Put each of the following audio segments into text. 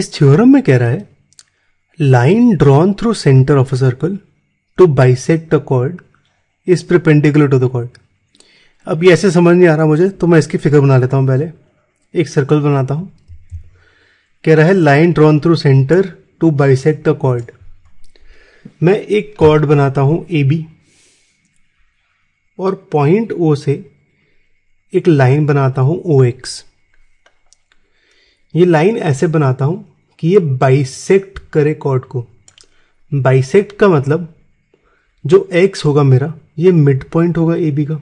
इस थ्योरम में कह रहा है line drawn through centre of a circle to bisect a chord is perpendicular to the chord अब ये ऐसे समझ नहीं आ रहा मुझे तो मैं इसकी फिगर बना लेता हूँ पहले एक सर्कल बनाता हूँ कह रहा है line drawn through centre to bisect a chord मैं एक कॉर्ड बनाता हूँ ए बी और पॉइंट ओ से एक लाइन बनाता हूँ ओ एक्स ये लाइन ऐसे बनाता हूँ कि ये बाइसेक्ट करे कॉर्ड को बाइसेक्ट का मतलब जो एक्स होगा मेरा ये मिड पॉइंट होगा ए बी का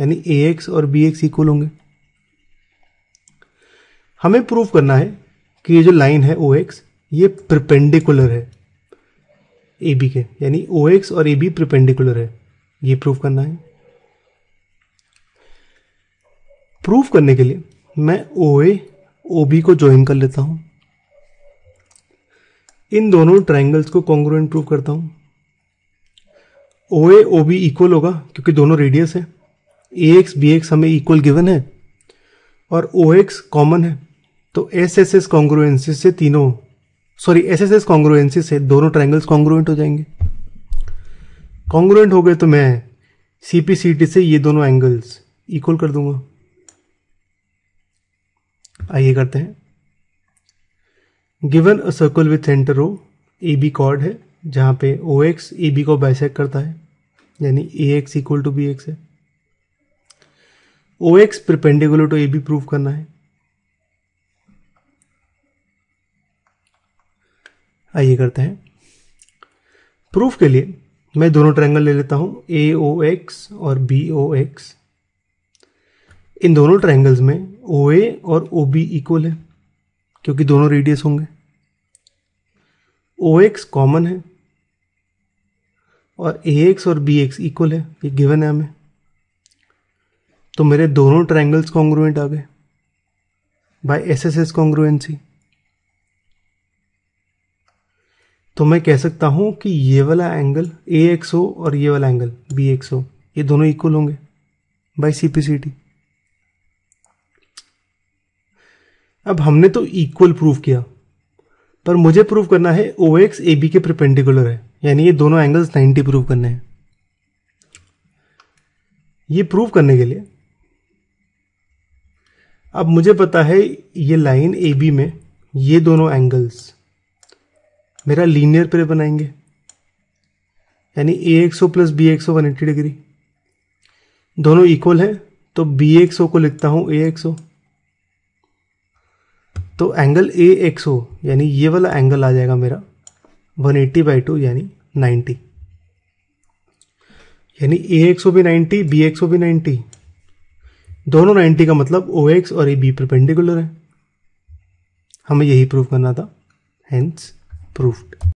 यानी ए एक्स और बी एक्स इक्वल होंगे हमें प्रूव करना है कि ये जो लाइन है ओ एक्स ये प्रिपेंडिकुलर है ए बी के यानी ओ एक्स और ए बी प्रिपेंडिकुलर है ये प्रूव करना है प्रूव करने के लिए मैं ओ ए ओबी को ज्वाइन कर लेता हूं इन दोनों ट्राइंगल्स को कॉन्ग्रुएंट प्रूव करता हूं ओ ए ओ बी इक्वल होगा क्योंकि दोनों रेडियस है ए एक्स बी एक्स हमें इक्वल गिवन है और ओ एक्स कॉमन है तो एस एस एस कॉन्ग्रोएंसिस से तीनों sorry S S S congruence से दोनों ट्राइंगल्स कॉन्ग्रोएंट हो जाएंगे कॉन्ग्रोएंट हो गए तो मैं सी पी सी टी से ये दोनों एंगल्स इक्वल कर दूंगा आइए करते हैं given a circle with centre O A B chord है जहाँ पे ओ एक्स ए बी को बाइसेक करता है यानी A X equal to B X है O X perpendicular to A B prove करना है आइए करते हैं प्रूफ के लिए मैं दोनों ट्रायंगल ले लेता हूँ ए ओ एक्स और बी ओ एक्स इन दोनों ट्रायंगल्स में ओ ए और ओ बी इक्वल है क्योंकि दोनों रेडियस होंगे ओ एक्स कॉमन है और ए एक्स और बी एक्स इक्वल है ये गिवन है हमें तो मेरे दोनों ट्रायंगल्स कॉन्ग्रुएंट आ गए by S S S congruency तो मैं कह सकता हूं कि ये वाला एंगल ए एक्स हो और ये वाला एंगल बी एक्स हो ये दोनों इक्वल होंगे by C P C T अब हमने तो इक्वल प्रूव किया पर मुझे प्रूव करना है ओ एक्स ए बी के प्रपेंडिकुलर है यानी ये दोनों एंगल्स 90 प्रूव करने हैं ये प्रूव करने के लिए अब मुझे पता है ये लाइन ए बी में ये दोनों एंगल्स मेरा लीनियर पेयर बनाएंगे यानी A X O plus B X O one eighty degree दोनों इक्वल है तो बी एक्स ओ को लिखता हूं ए एक्स ओ तो एंगल ए एक्स ओ यानी ये वाला एंगल आ जाएगा मेरा 180 एट्टी बाई टू यानी नाइन्टी यानी ए एक्स ओ भी नाइन्टी बी एक्स ओ भी नाइन्टी दोनों नाइन्टी का मतलब ओ एक्स और ए बी परपेंडिकुलर है हमें यही प्रूव करना था हैंस प्रूफ्ड